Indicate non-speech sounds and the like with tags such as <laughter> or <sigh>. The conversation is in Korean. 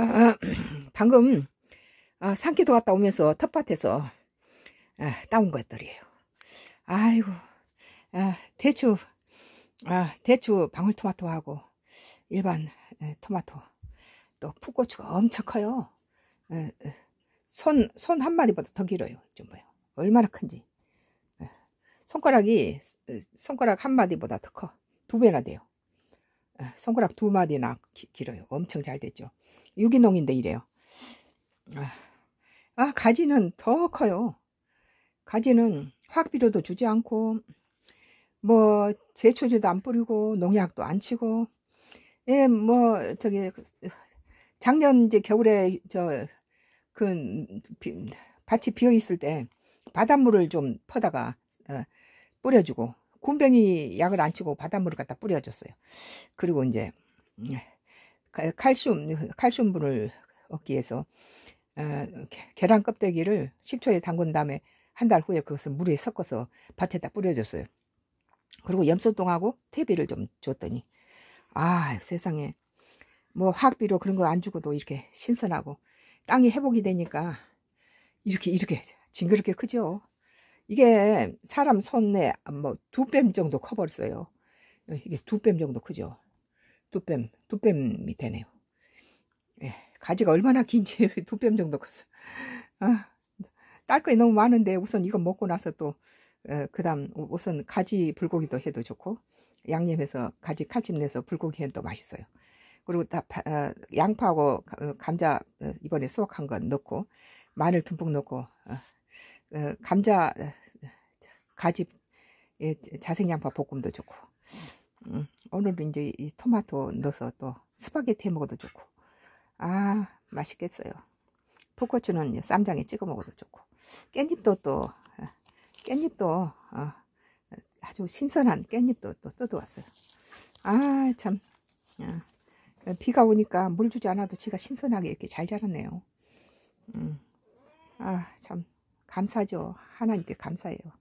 아, 아 <clears throat> 방금 아, 산기도 갔다 오면서 텃밭에서 아, 따온 것들이에요. 아이고 아, 대추 아, 대추 방울토마토하고 일반 에, 토마토 또 풋고추가 엄청 커요. 손, 손 한마디보다 더 길어요. 좀 봐요. 얼마나 큰지. 손가락이, 손가락 한마디보다 더 커. 두 배나 돼요. 아, 손가락 두 마디나 길어요. 엄청 잘 됐죠. 유기농인데 이래요. 아, 아 가지는 더 커요. 가지는 확비료도 주지 않고 뭐 제초제도 안 뿌리고 농약도 안 치고 예뭐 저기 작년 이제 겨울에 저 그 밭이 비어 있을 때 바닷물을 좀 퍼다가 어, 뿌려주고 곰병이 약을 안 치고 바닷물을 갖다 뿌려줬어요. 그리고 이제 칼슘 칼슘분을 얻기 위해서 어, 계란 껍데기를 식초에 담근 다음에 한 달 후에 그것을 물에 섞어서 밭에다 뿌려줬어요. 그리고 염소똥하고 퇴비를 좀 줬더니 아 세상에 뭐화학비로 그런 거 안 주고도 이렇게 신선하고 땅이 회복이 되니까 이렇게 이렇게 징그럽게 크죠. 이게 사람 손에 뭐두 뺨 정도 커버렸어요. 이게 두 뺨 정도 크죠. 두 뺨, 두 뺨이 되네요. 예, 가지가 얼마나 긴지 <laughs> 두 뺨 정도 컸어. 아, 딸거에 너무 많은데 우선 이거 먹고 나서 또 어, 그다음 우선 가지 불고기도 해도 좋고 양념해서 가지 칼집 내서 불고기 해도 맛있어요. 그리고 다 어, 양파하고 어, 감자 이번에 수확한 거 넣고 마늘 듬뿍 넣고 어, 어, 감자 어, 어, 가지 예, 자생양파 볶음도 좋고 음, 오늘도 이제 이 토마토 넣어서 또 스파게티 해 먹어도 좋고 아 맛있겠어요 풋고추는 쌈장에 찍어 먹어도 좋고 깻잎도 또 깻잎도 어, 아주 신선한 깻잎도 또 뜯어왔어요 아 참 비가 오니까 물 주지 않아도 지가 신선하게 이렇게 잘 자랐네요 음, 아참 감사죠. 하나님께 감사해요.